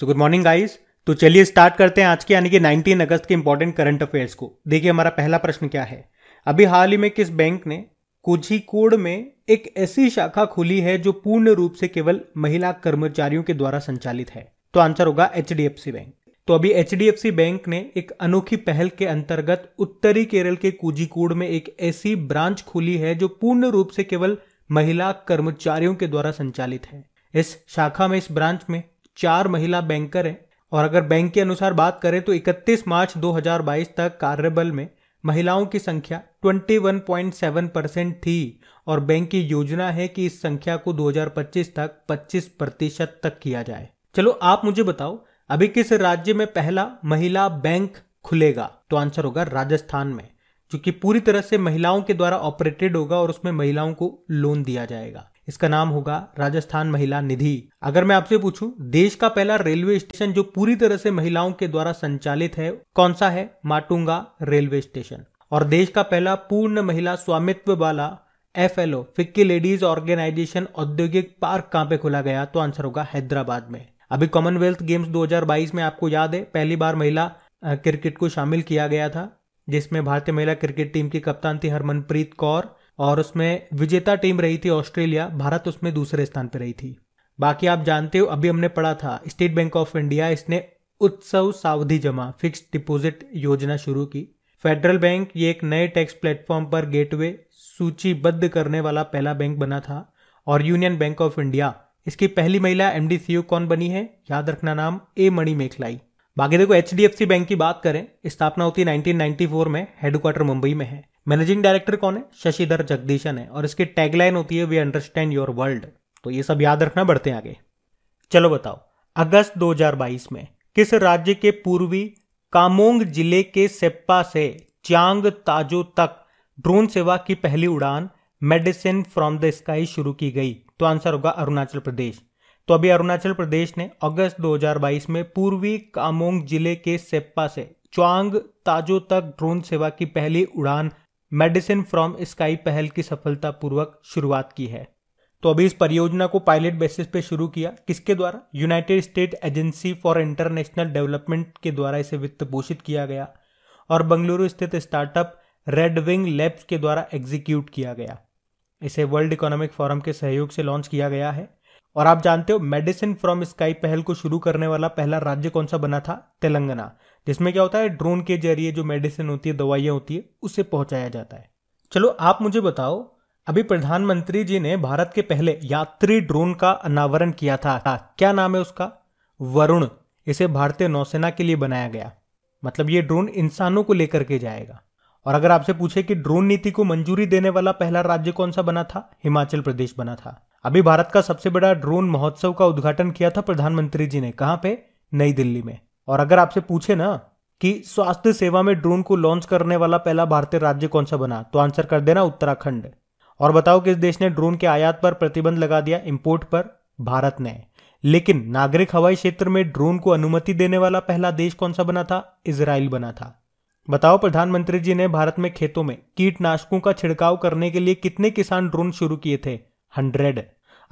so good morning guys तो चलिए start करते हैं आज के यानी कि 19 अगस्त के इंपॉर्टेंट करंट अफेयर्स को देखिए हमारा पहला प्रश्न क्या है अभी हाल ही में किस बैंक ने कोझिकोड में एक ऐसी शाखा खोली है जो पूर्ण रूप से केवल महिला कर्मचारियों के द्वारा संचालित है तो आंसर होगा एच बैंक तो अभी एच बैंक ने एक अनोखी पहल के अंतर्गत उत्तरी केरल के कोझिकोड में एक ऐसी ब्रांच खोली है जो पूर्ण रूप से केवल महिला कर्मचारियों के द्वारा संचालित है इस शाखा में इस ब्रांच में चार महिला बैंकर हैं और अगर बैंक के अनुसार बात करें तो 31 मार्च 2022 तक कार्यबल में महिलाओं की संख्या 21.7 परसेंट थी और बैंक की योजना है कि इस संख्या को 2025 तक 25 प्रतिशत तक किया जाए चलो आप मुझे बताओ अभी किस राज्य में पहला महिला बैंक खुलेगा तो आंसर होगा राजस्थान में जो कि पूरी तरह से महिलाओं के द्वारा ऑपरेटेड होगा और उसमें महिलाओं को लोन दिया जाएगा इसका नाम होगा राजस्थान महिला निधि अगर मैं आपसे पूछूं देश का पहला रेलवे स्टेशन जो पूरी तरह से महिलाओं के द्वारा संचालित है कौन सा है माटुंगा रेलवे स्टेशन और देश का पहला पूर्ण महिला स्वामित्व वाला F L O FICCI ladies organisation औद्योगिक पार्क कहाँ पे खोला गया तो आंसर होगा हैदराबाद में अभी कॉमनवेल्थ गेम्स 2022 में आपको याद है पहली बार महिला क्रिकेट को शामिल किया गया था जिसमें भारतीय महिला क्रिकेट टीम की कप्तान थी हरमनप्रीत कौर और उसमें विजेता टीम रही थी ऑस्ट्रेलिया भारत उसमें दूसरे स्थान पर रही थी बाकी आप जानते हो अभी हमने पढ़ा था स्टेट बैंक ऑफ इंडिया इसने उत्सव सावधि जमा फिक्स डिपॉजिट योजना शुरू की फेडरल बैंक ये एक नए टैक्स प्लेटफॉर्म पर गेटवे सूचीबद्ध करने वाला पहला बैंक बना था और यूनियन बैंक ऑफ इंडिया इसकी पहली महिला एमडीसीयू कौन बनी है याद रखना नाम ए मणि मेखलाई बाकी देखो एच बैंक की बात करें स्थापना होती है 1994 में हेडक्वार्टर मुंबई में है मैनेजिंग डायरेक्टर कौन है शशिधर जगदीशन है और इसकी टैगलाइन होती है वी अंडरस्टैंड योर वर्ल्ड तो ये सब याद रखना बढ़ते हैं आगे चलो बताओ अगस्त 2022 में किस राज्य के पूर्वी कामोंग जिले के सेप्पा से चांग ताजो तक ड्रोन सेवा की पहली उड़ान मेडिसिन फ्रॉम द स्काई शुरू की गई तो आंसर होगा अरुणाचल प्रदेश तो अभी अरुणाचल प्रदेश ने अगस्त 2022 में पूर्वी कामोंग जिले के सेप्पा से चांग ताजो तक ड्रोन सेवा की पहली उड़ान मेडिसिन फ्रॉम स्काई पहल की सफलतापूर्वक शुरुआत की है तो अभी इस परियोजना को पायलट बेसिस पे शुरू किया किसके द्वारा United state agency for international development के द्वारा इसे वित्त पोषित किया गया और बंगलुरु स्थित स्टार्टअप रेड विंग लैब्स के द्वारा एग्जीक्यूट किया गया इसे वर्ल्ड इकोनॉमिक फोरम के सहयोग से लॉन्च किया गया है और आप जानते हो मेडिसिन फ्रॉम स्काई पहल को शुरू करने वाला पहला राज्य कौन सा बना था तेलंगाना जिसमें क्या होता है ड्रोन के जरिए जो मेडिसिन होती है दवाइयाँ होती है उसे पहुँचाया जाता है चलो आप मुझे बताओ अभी प्रधानमंत्री जी ने भारत के पहले यात्री ड्रोन का अनावरण किया था क्या नाम है उसका वरुण इसे भारतीय नौसेना के लिए बनाया गया मतलब ये ड्रोन इंसानों को लेकर के जाएगा और अगर आपसे पूछे कि ड्रोन नीति को मंजूरी देने वाला पहला राज्य कौन सा बना था हिमाचल प्रदेश बना था अभी भारत का सबसे बड़ा ड्रोन महोत्सव का उद्घाटन किया था प्रधानमंत्री जी ने कहा पे नई दिल्ली में और अगर आपसे पूछे ना कि स्वास्थ्य सेवा में ड्रोन को लॉन्च करने वाला पहला भारतीय राज्य कौन सा बना तो आंसर कर देना उत्तराखंड और बताओ किस देश ने ड्रोन के आयात पर प्रतिबंध लगा दिया इम्पोर्ट पर भारत ने लेकिन नागरिक हवाई क्षेत्र में ड्रोन को अनुमति देने वाला पहला देश कौन सा बना था इसराइल बना था बताओ प्रधानमंत्री जी ने भारत में खेतों में कीटनाशकों का छिड़काव करने के लिए कितने किसान ड्रोन शुरू किए थे हंड्रेड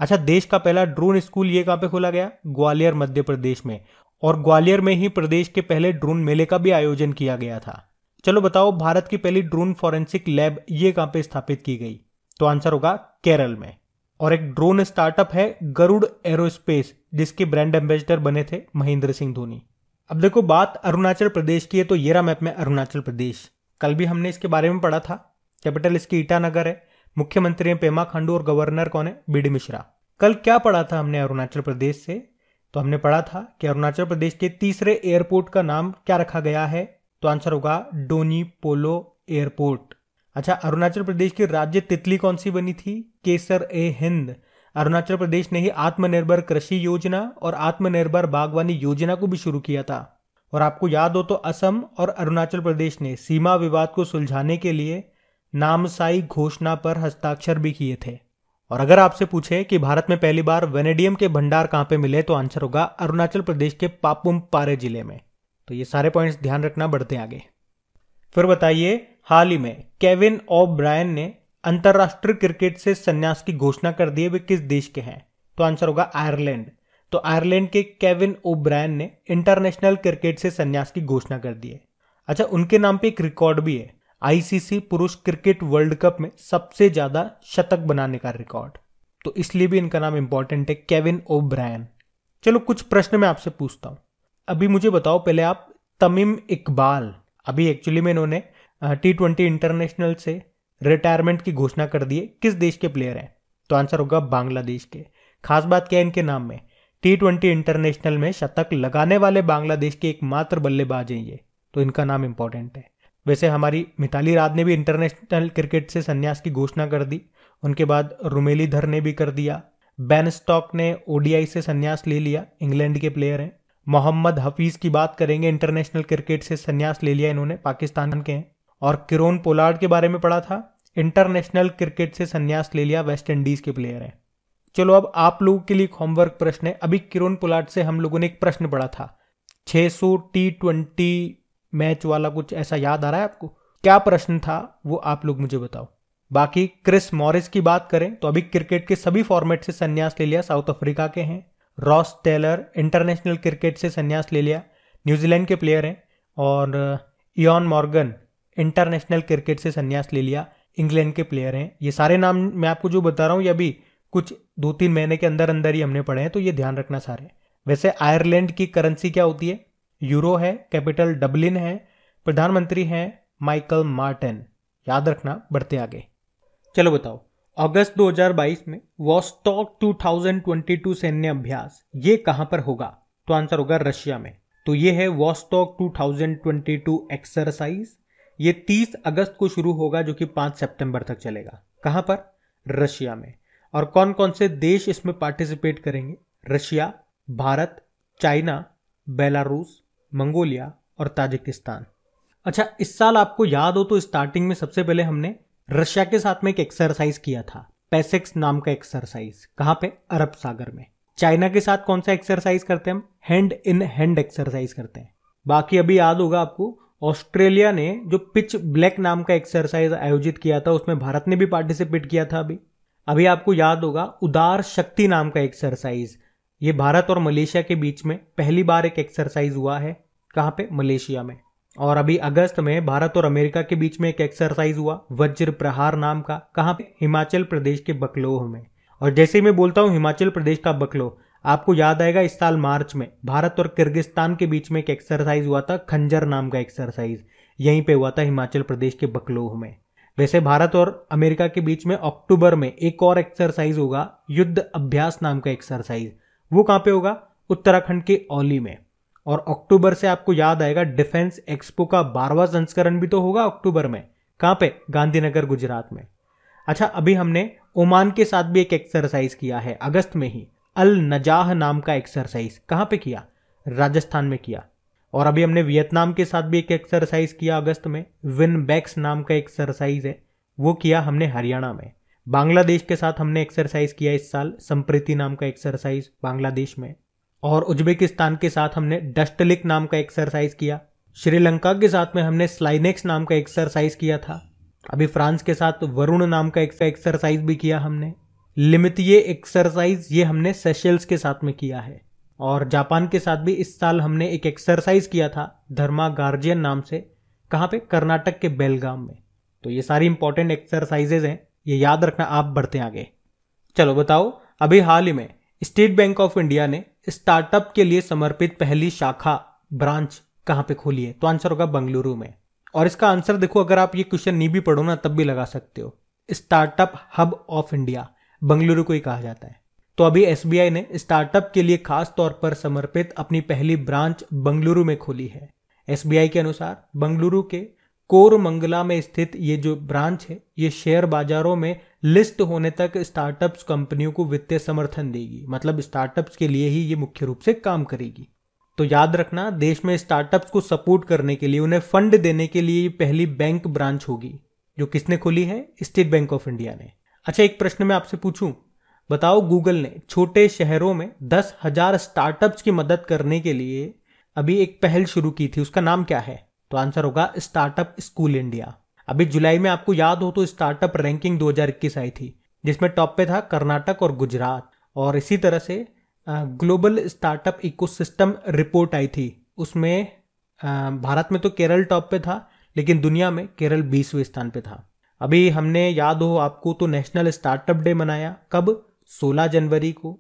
अच्छा देश का पहला ड्रोन स्कूल ये कहां पे खोला गया ग्वालियर मध्य प्रदेश में और ग्वालियर में ही प्रदेश के पहले ड्रोन मेले का भी आयोजन किया गया था चलो बताओ भारत की पहली ड्रोन फॉरेंसिक लैब ये कहां पे स्थापित की गई तो आंसर होगा केरल में और एक ड्रोन स्टार्टअप है गरुड़ एरोस्पेस जिसके ब्रांड एम्बेसडर बने थे महेंद्र सिंह धोनी अब देखो बात अरुणाचल प्रदेश की है तो येरा मैप में अरुणाचल प्रदेश कल भी हमने इसके बारे में पढ़ा था कैपिटल इसकी ईटानगर है मुख्यमंत्री हैं पेमा खांडू और गवर्नर कौन है बी डी मिश्रा कल क्या पढ़ा था हमने अरुणाचल प्रदेश से तो हमने पढ़ा था कि अरुणाचल प्रदेश के तीसरे एयरपोर्ट का नाम क्या रखा गया है तो आंसर होगा डोनी पोलो एयरपोर्ट अच्छा अरुणाचल प्रदेश की राज्य तितली कौन सी बनी थी केसर ए हिंद अरुणाचल प्रदेश ने ही आत्मनिर्भर कृषि योजना और आत्मनिर्भर बागवानी योजना को भी शुरू किया था और आपको याद हो तो असम और अरुणाचल प्रदेश ने सीमा विवाद को सुलझाने के लिए नामसाई घोषणा पर हस्ताक्षर भी किए थे और अगर आपसे पूछे कि भारत में पहली बार वेनेडियम के भंडार कहां पे मिले तो आंसर होगा अरुणाचल प्रदेश के पापुम पारे जिले में तो ये सारे पॉइंट्स ध्यान रखना बढ़ते आगे फिर बताइए हाल ही में केविन ओ ब्रायन ने अंतर्राष्ट्रीय क्रिकेट से संन्यास की घोषणा कर दी है वे किस देश के हैं तो आंसर होगा आयरलैंड तो आयरलैंड के केविन ओ ब्रायन ने इंटरनेशनल क्रिकेट से संन्यास की घोषणा कर दी है अच्छा उनके नाम पे एक रिकॉर्ड भी है आईसीसी पुरुष क्रिकेट वर्ल्ड कप में सबसे ज्यादा शतक बनाने का रिकॉर्ड तो इसलिए भी इनका नाम इंपॉर्टेंट है केविन ओ ब्रायन चलो कुछ प्रश्न मैं आपसे पूछता हूं अभी मुझे बताओ पहले आप तमीम इकबाल अभी एक्चुअली में इन्होंने टी ट्वेंटी इंटरनेशनल से रिटायरमेंट की घोषणा कर दी है किस देश के प्लेयर हैं तो आंसर होगा बांग्लादेश के खास बात क्या है इनके नाम में टी ट्वेंटी इंटरनेशनल में शतक लगाने वाले बांग्लादेश के एकमात्र बल्लेबाज हैं ये तो इनका नाम इंपॉर्टेंट है वैसे हमारी मिताली राज ने भी इंटरनेशनल क्रिकेट से संन्यास की घोषणा कर दी उनके बाद रुमेली धर ने भी कर दिया बैन स्टॉक ने ओडीआई से संन्यास ले लिया इंग्लैंड के प्लेयर हैं मोहम्मद हफीज़ की बात करेंगे इंटरनेशनल क्रिकेट से संन्यास ले लिया इन्होंने पाकिस्तान के हैं और किरोन पोलार्ड के बारे में पढ़ा था इंटरनेशनल क्रिकेट से संन्यास ले लिया वेस्ट इंडीज़ के प्लेयर हैं चलो अब आप लोगों के लिए होमवर्क प्रश्न है अभी किरोन पोलार्ड से हम लोगों ने एक प्रश्न पढ़ा था सौ टी ट्वेंटी मैच वाला कुछ ऐसा याद आ रहा है आपको क्या प्रश्न था वो आप लोग मुझे बताओ बाकी क्रिस मॉरिस की बात करें तो अभी क्रिकेट के सभी फॉर्मेट से संन्यास ले लिया साउथ अफ्रीका के हैं रॉस टेलर इंटरनेशनल क्रिकेट से संन्यास ले लिया न्यूजीलैंड के प्लेयर हैं और uh, Eoin Morgan international cricket से संन्यास ले लिया इंग्लैंड के प्लेयर हैं ये सारे नाम मैं आपको जो बता रहा हूँ ये अभी कुछ दो तीन महीने के अंदर अंदर ही हमने पढ़े हैं तो ये ध्यान रखना सारे वैसे आयरलैंड की करेंसी क्या होती है यूरो है कैपिटल डबलिन है प्रधानमंत्री हैं माइकल मार्टिन याद रखना बढ़ते आगे चलो बताओ अगस्त 2022 में वॉस्टॉक 2022 सैन्य अभ्यास ये कहां पर होगा तो आंसर होगा रशिया में तो ये है वॉस्टॉक 2022 एक्सरसाइज ये 30 अगस्त को शुरू होगा जो कि 5 सितंबर तक चलेगा कहां पर रशिया में और कौन कौन से देश इसमें पार्टिसिपेट करेंगे Russia Bharat China Belarus Mongolia और ताजिकिस्तान अच्छा इस साल आपको याद हो तो स्टार्टिंग में सबसे पहले हमने रशिया के साथ में एक एक्सरसाइज किया था पैसेक्स e e नाम का एक्सरसाइज कहाँ पे अरब सागर में चाइना के साथ कौन सा एक्सरसाइज करते हैं हम हैंड इन हैंड एक्सरसाइज करते हैं बाकी अभी याद होगा आपको ऑस्ट्रेलिया ने जो पिच ब्लैक नाम का एक्सरसाइज आयोजित किया था उसमें भारत ने भी पार्टिसिपेट किया था अभी अभी आपको याद होगा उदार शक्ति नाम का एक्सरसाइज ये भारत और मलेशिया के बीच में पहली बार एक एक्सरसाइज हुआ है कहाँ पे मलेशिया में और अभी अगस्त में भारत और अमेरिका के बीच में एक एक्सरसाइज हुआ वज्र प्रहार नाम का कहाँ पे हिमाचल प्रदेश के बकलोह में और जैसे मैं बोलता हूँ हिमाचल प्रदेश का बकलोह आपको याद आएगा इस साल मार्च में भारत और किर्गिस्तान के बीच में एक एक्सरसाइज हुआ था खंजर नाम का एक्सरसाइज यहीं पे हुआ था हिमाचल प्रदेश के बकलोह में वैसे भारत और अमेरिका के बीच में अक्टूबर में एक और एक्सरसाइज होगा युद्ध अभ्यास नाम का एक्सरसाइज वो कहां पे होगा उत्तराखंड के औली में और अक्टूबर से आपको याद आएगा डिफेंस एक्सपो का बारहवा संस्करण भी तो होगा अक्टूबर में कहां पे गांधीनगर गुजरात में अच्छा अभी हमने ओमान के साथ भी एक एक्सरसाइज किया है अगस्त में ही अल नजाह नाम का एक्सरसाइज कहां पे किया राजस्थान में किया और अभी हमने वियतनाम के साथ भी एक एक्सरसाइज किया अगस्त में विन बैक्स नाम का एक्सरसाइज है वो किया हमने हरियाणा में बांग्लादेश के साथ हमने एक्सरसाइज किया इस साल संप्रीति नाम का एक्सरसाइज बांग्लादेश में और उज्बेकिस्तान के साथ हमने डस्टलिक नाम का एक्सरसाइज किया श्रीलंका के साथ में हमने स्लाइनेक्स नाम का एक्सरसाइज किया था अभी फ्रांस के साथ वरुण नाम का एक्सरसाइज भी किया हमने लिमित ये एक्सरसाइज ये हमने सेशल्स के साथ में किया है और जापान के साथ भी इस साल हमने एक एक्सरसाइज किया था धर्मा गार्जियन नाम से कहाँ पे कर्नाटक के बेलगाम में तो ये सारी इंपॉर्टेंट एक्सरसाइजेज हैं ये याद रखना आप बढ़ते आगे चलो बताओ अभी हाल ही में स्टेट बैंक ऑफ इंडिया ने स्टार्टअप के लिए समर्पित पहली शाखा ब्रांच कहां पे खोली है तो आंसर होगा बंगलुरु में और इसका आंसर देखो अगर आप ये क्वेश्चन नहीं भी पढ़ो ना तब भी लगा सकते हो startup hub of India Bengaluru को ही कहा जाता है तो अभी एस ने स्टार्टअप के लिए खास तौर पर समर्पित अपनी पहली ब्रांच बंगलुरु में खोली है एस के अनुसार बंगलुरु के कोरमंगला में स्थित ये जो ब्रांच है ये शेयर बाजारों में लिस्ट होने तक स्टार्टअप्स कंपनियों को वित्तीय समर्थन देगी मतलब स्टार्टअप्स के लिए ही ये मुख्य रूप से काम करेगी तो याद रखना देश में स्टार्टअप्स को सपोर्ट करने के लिए उन्हें फंड देने के लिए पहली बैंक ब्रांच होगी जो किसने खोली है स्टेट बैंक ऑफ इंडिया ने अच्छा एक प्रश्न मैं आपसे पूछूं बताओ गूगल ने छोटे शहरों में दस हजार स्टार्टअप्स की मदद करने के लिए अभी एक पहल शुरू की थी उसका नाम क्या है तो आंसर होगा स्टार्टअप स्कूल इंडिया अभी जुलाई में आपको याद हो तो स्टार्टअप रैंकिंग 2021 आई थी जिसमें टॉप पे था कर्नाटक और गुजरात और इसी तरह से ग्लोबल स्टार्टअप इकोसिस्टम रिपोर्ट आई थी उसमें भारत में तो केरल टॉप पे था लेकिन दुनिया में केरल बीसवें स्थान पे था अभी हमने याद हो आपको तो नेशनल स्टार्टअप डे मनाया कब 16 जनवरी को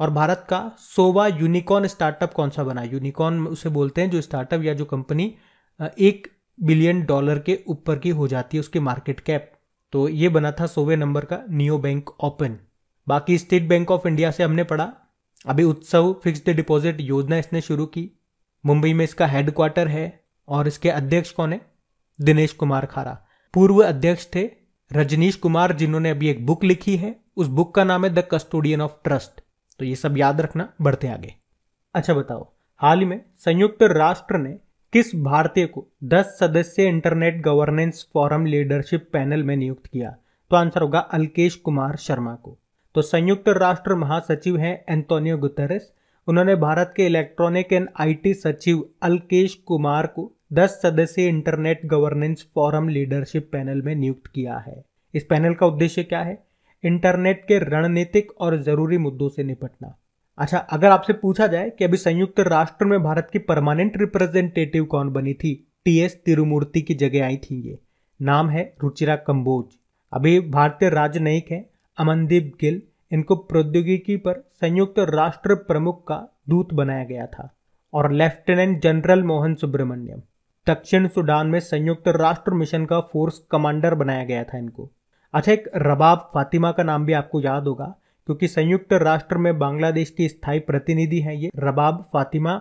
और भारत का सोवा यूनिकॉर्न स्टार्टअप कौन सा बना यूनिकॉर्न उसे बोलते हैं जो स्टार्टअप या जो कंपनी एक बिलियन डॉलर के ऊपर की हो जाती है उसकी मार्केट कैप तो ये बना था सोवे नंबर का नियो बैंक ओपन बाकी स्टेट बैंक ऑफ इंडिया से हमने पढ़ा अभी उत्सव फिक्स्ड डिपॉजिट योजना इसने शुरू की मुंबई में इसका हेडक्वार्टर है और इसके अध्यक्ष कौन है दिनेश कुमार खारा पूर्व अध्यक्ष थे रजनीश कुमार जिन्होंने अभी एक बुक लिखी है उस बुक का नाम है द कस्टोडियन ऑफ ट्रस्ट तो ये सब याद रखना बढ़ते आगे अच्छा बताओ हाल ही में संयुक्त राष्ट्र ने किस भारतीय को 10 सदस्य internet governance forum leadership panel में नियुक्त किया तो आंसर होगा अल्केश कुमार शर्मा को तो संयुक्त राष्ट्र महासचिव हैं एंटोनियो गुतरस उन्होंने भारत के इलेक्ट्रॉनिक एंड आईटी सचिव अल्केश कुमार को 10 सदस्यीय internet governance forum leadership panel में नियुक्त किया है इस पैनल का उद्देश्य क्या है इंटरनेट के रणनीतिक और जरूरी मुद्दों से निपटना अच्छा अगर आपसे पूछा जाए कि अभी संयुक्त राष्ट्र में भारत की परमानेंट रिप्रेजेंटेटिव कौन बनी थी टी एस तिरुमूर्ति की जगह आई थी ये नाम है रुचिरा कंबोज अभी भारतीय राजनयिक है अमनदीप गिल इनको प्रौद्योगिकी पर संयुक्त राष्ट्र प्रमुख का दूत बनाया गया था और लेफ्टिनेंट जनरल मोहन सुब्रमण्यम दक्षिण सूडान में संयुक्त राष्ट्र मिशन का फोर्स कमांडर बनाया गया था इनको अच्छा एक रबाब फातिमा का नाम भी आपको याद होगा क्योंकि संयुक्त राष्ट्र में बांग्लादेश की स्थायी प्रतिनिधि हैं ये रबाब फातिमा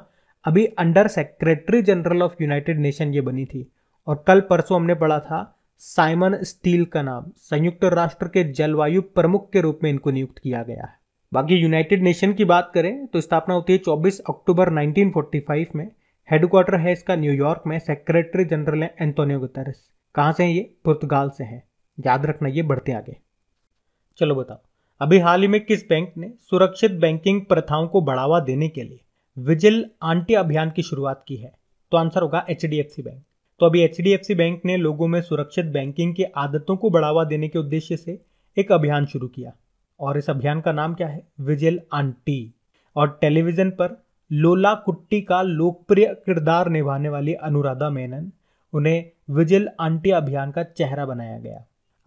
अभी under secretary general of united nation ये बनी थी और कल परसों हमने पढ़ा था साइमन स्टील का नाम संयुक्त राष्ट्र के जलवायु प्रमुख के रूप में इनको नियुक्त किया गया है बाकी यूनाइटेड नेशन की बात करें तो स्थापना होती है 24 अक्टूबर 1945 में हेडक्वार्टर है इसका न्यूयॉर्क में सेक्रेटरी जनरल है एंटोनियो गुतरस कहाँ से हैं ये पुर्तगाल से हैं याद रखना ये बढ़ते आगे चलो बताओ अभी हाल ही में किस बैंक ने सुरक्षित बैंकिंग प्रथाओं को बढ़ावा देने के लिए विजिल आंटी अभियान की शुरुआत की है तो आंसर होगा एच बैंक तो अभी एच बैंक ने लोगों में सुरक्षित बैंकिंग की आदतों को बढ़ावा देने के उद्देश्य से एक अभियान शुरू किया और इस अभियान का नाम क्या है विजिल आंटी और टेलीविजन पर लोला कुट्टी का लोकप्रिय किरदार निभाने वाली अनुराधा मेनन उन्हें विजिल आंटी अभियान का चेहरा बनाया गया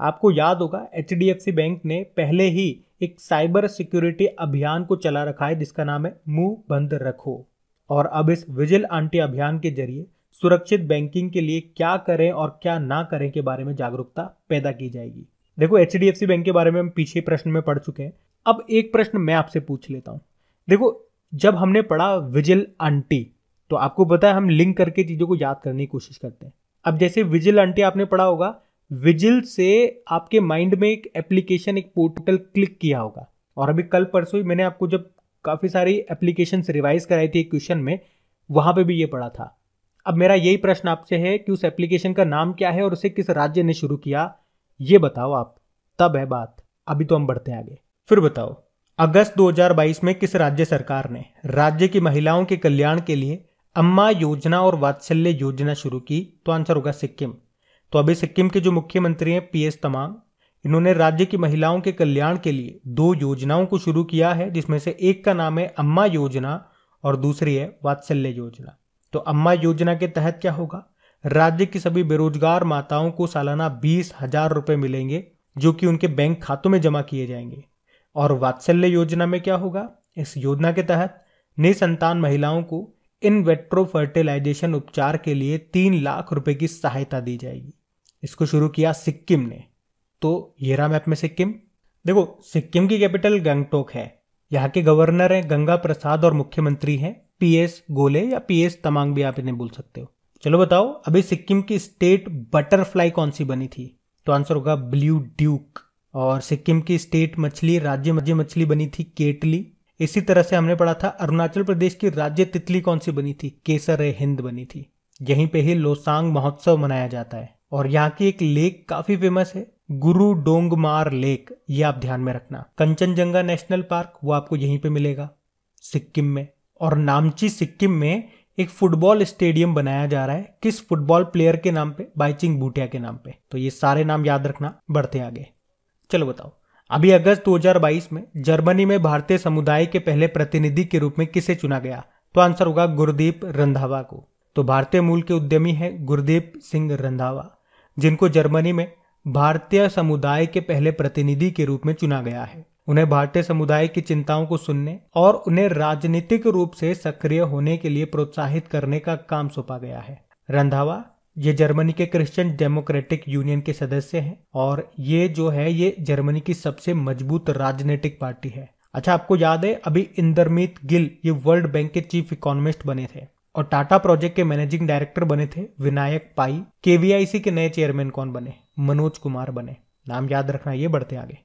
आपको याद होगा एच बैंक ने पहले ही एक साइबर सिक्योरिटी अभियान को चला रखा है जिसका नाम है मुंह बंद रखो और अब इस विजिल आंटी अभियान के जरिए सुरक्षित बैंकिंग के लिए क्या करें और क्या ना करें के बारे में जागरूकता पैदा की जाएगी देखो एच बैंक के बारे में हम पीछे प्रश्न में पढ़ चुके हैं अब एक प्रश्न मैं आपसे पूछ लेता हूं देखो जब हमने पढ़ा विजिल आंटी तो आपको पता है हम लिंक करके चीज़ों को याद करने की कोशिश करते हैं अब जैसे विजिल आंटी आपने पढ़ा होगा विजिल से आपके माइंड में एक एप्लीकेशन एक पोर्टल क्लिक किया होगा और अभी कल परसों ही मैंने आपको जब काफ़ी सारी एप्लीकेशन रिवाइज कराई थी क्वेश्चन में वहाँ पे भी ये पढ़ा था अब मेरा यही प्रश्न आपसे है कि उस एप्लीकेशन का नाम क्या है और उसे किस राज्य ने शुरू किया ये बताओ आप तब है बात अभी तो हम बढ़ते आगे फिर बताओ अगस्त 2022 में किस राज्य सरकार ने राज्य की महिलाओं के कल्याण के लिए अम्मा योजना और वात्सल्य योजना शुरू की तो आंसर होगा सिक्किम तो अभी सिक्किम के जो मुख्यमंत्री हैं पी एस तमांग इन्होंने राज्य की महिलाओं के कल्याण के लिए दो योजनाओं को शुरू किया है जिसमें से एक का नाम है अम्मा योजना और दूसरी है वात्सल्य योजना तो अम्मा योजना के तहत क्या होगा राज्य की सभी बेरोजगार माताओं को सालाना बीस हजार रुपये मिलेंगे जो कि उनके बैंक खातों में जमा किए जाएंगे और वात्सल्य योजना में क्या होगा इस योजना के तहत निसंतान महिलाओं को इन वेट्रो फर्टिलाइजेशन उपचार के लिए तीन लाख रुपए की सहायता दी जाएगी इसको शुरू किया सिक्किम ने तो ये रहा मैप में सिक्किम देखो सिक्किम की कैपिटल गंगटोक है यहाँ के गवर्नर हैं गंगा प्रसाद और मुख्यमंत्री हैं पीएस गोले या पीएस तमांग भी आप इन्हें बोल सकते हो चलो बताओ अभी सिक्किम की स्टेट बटरफ्लाई कौन सी बनी थी तो आंसर होगा ब्लू ड्यूक और सिक्किम की स्टेट मछली राज्य मध्य मछली बनी थी केटली इसी तरह से हमने पढ़ा था अरुणाचल प्रदेश की राज्य तितली कौन सी बनी थी केसर हिंद बनी थी यहीं पे ही लोसांग महोत्सव मनाया जाता है और यहाँ की एक लेक काफी फेमस है गुरु डोंगमार लेक ये आप ध्यान में रखना कंचनजंगा नेशनल पार्क वो आपको यहीं पे मिलेगा सिक्किम में और नामची सिक्किम में एक फुटबॉल स्टेडियम बनाया जा रहा है किस फुटबॉल प्लेयर के नाम पे बाइचिंग भूटिया के नाम पे तो ये सारे नाम याद रखना बढ़ते आगे चलो बताओ अभी अगस्त 2022 में जर्मनी में भारतीय समुदाय के पहले प्रतिनिधि के रूप में किसे चुना गया तो आंसर होगा गुरदीप रंधावा को तो भारतीय मूल के उद्यमी है गुरदीप सिंह रंधावा जिनको जर्मनी में भारतीय समुदाय के पहले प्रतिनिधि के रूप में चुना गया है उन्हें भारतीय समुदाय की चिंताओं को सुनने और उन्हें राजनीतिक रूप से सक्रिय होने के लिए प्रोत्साहित करने का काम सौंपा गया है रंधावा ये जर्मनी के क्रिश्चियन डेमोक्रेटिक यूनियन के सदस्य हैं और ये जो है ये जर्मनी की सबसे मजबूत राजनीतिक पार्टी है अच्छा आपको याद है अभी इंदरमीत गिल ये वर्ल्ड बैंक के चीफ इकोनॉमिस्ट बने थे और टाटा प्रोजेक्ट के मैनेजिंग डायरेक्टर बने थे विनायक पाई केवीआईसी के नए चेयरमैन कौन बने मनोज कुमार बने नाम याद रखना ये बढ़ते आगे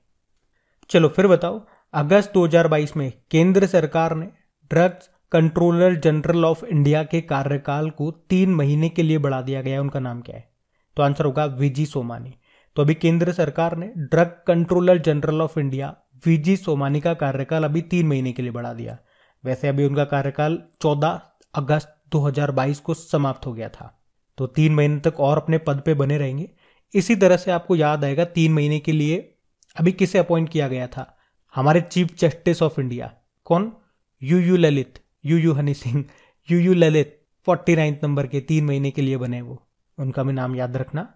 चलो फिर बताओ अगस्त 2022 में केंद्र सरकार ने drugs controller general of India के कार्यकाल को तीन महीने के लिए बढ़ा दिया गया उनका नाम क्या है तो आंसर होगा वीजी सोमानी तो अभी केंद्र सरकार ने drug controller general of India V G Somani का कार्यकाल अभी तीन महीने के लिए बढ़ा दिया वैसे अभी उनका कार्यकाल 14 अगस्त 2022 को समाप्त हो गया था तो तीन महीने तक और अपने पद पे बने रहेंगे इसी तरह से आपको याद आएगा तीन महीने के लिए अभी किसे अपॉइंट किया गया था हमारे चीफ जस्टिस ऑफ इंडिया कौन U U Lalit U U Honey Singh U U Lalit forty ninth number के तीन महीने के लिए बने वो उनका भी नाम याद रखना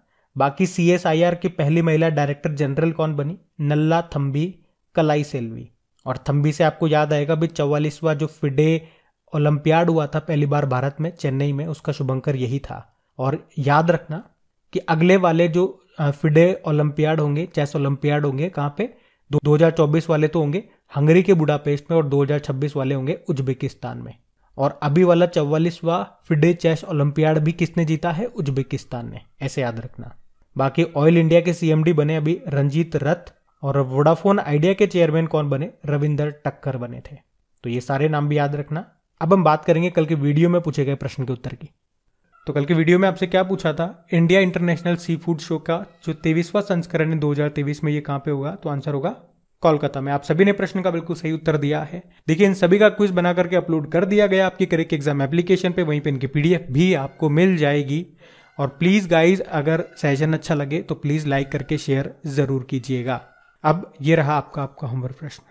बाकी सी एस आई आर की पहली महिला डायरेक्टर जनरल कौन बनी नल्ला थम्बी कलाई सेल्वी और थम्बी से आपको याद आएगा भी चौवालीसवा जो फिडे ओलंपियाड हुआ था पहली बार भारत में चेन्नई में उसका शुभंकर यही था और याद रखना कि अगले वाले जो फिडे ओलंपियाड होंगे चेस ओलंपियाड होंगे कहाँ पे 2024 वाले तो होंगे हंगरी के बुडापेस्ट में और 2026 वाले होंगे उज्बेकिस्तान में और अभी वाला चौवालीसवा फिडे चेस ओलंपियाड भी किसने जीता है उज्बेकिस्तान ने ऐसे याद रखना बाकी ऑयल इंडिया के सीएमडी बने अभी रंजीत रथ और वोडाफोन आइडिया के चेयरमैन कौन बने रविंदर टक्कर बने थे तो ये सारे नाम भी याद रखना अब हम बात करेंगे कल के वीडियो में पूछे गए प्रश्न के उत्तर की तो कल के वीडियो में आपसे क्या पूछा था India international seafood show का जो तेईसवा संस्करण है दो में ये कहाँ पे होगा तो आंसर होगा कोलकाता में आप सभी ने प्रश्न का बिल्कुल सही उत्तर दिया है देखिए इन सभी का क्विज बना करके अपलोड कर दिया गया आपकी करेक्ट एग्जाम एप्लीकेशन पे वहीं पे इनकी पीडीएफ भी आपको मिल जाएगी और प्लीज़ गाइज अगर सेशन अच्छा लगे तो प्लीज़ लाइक करके शेयर ज़रूर कीजिएगा अब ये रहा आपका आपका होमवर्क प्रश्न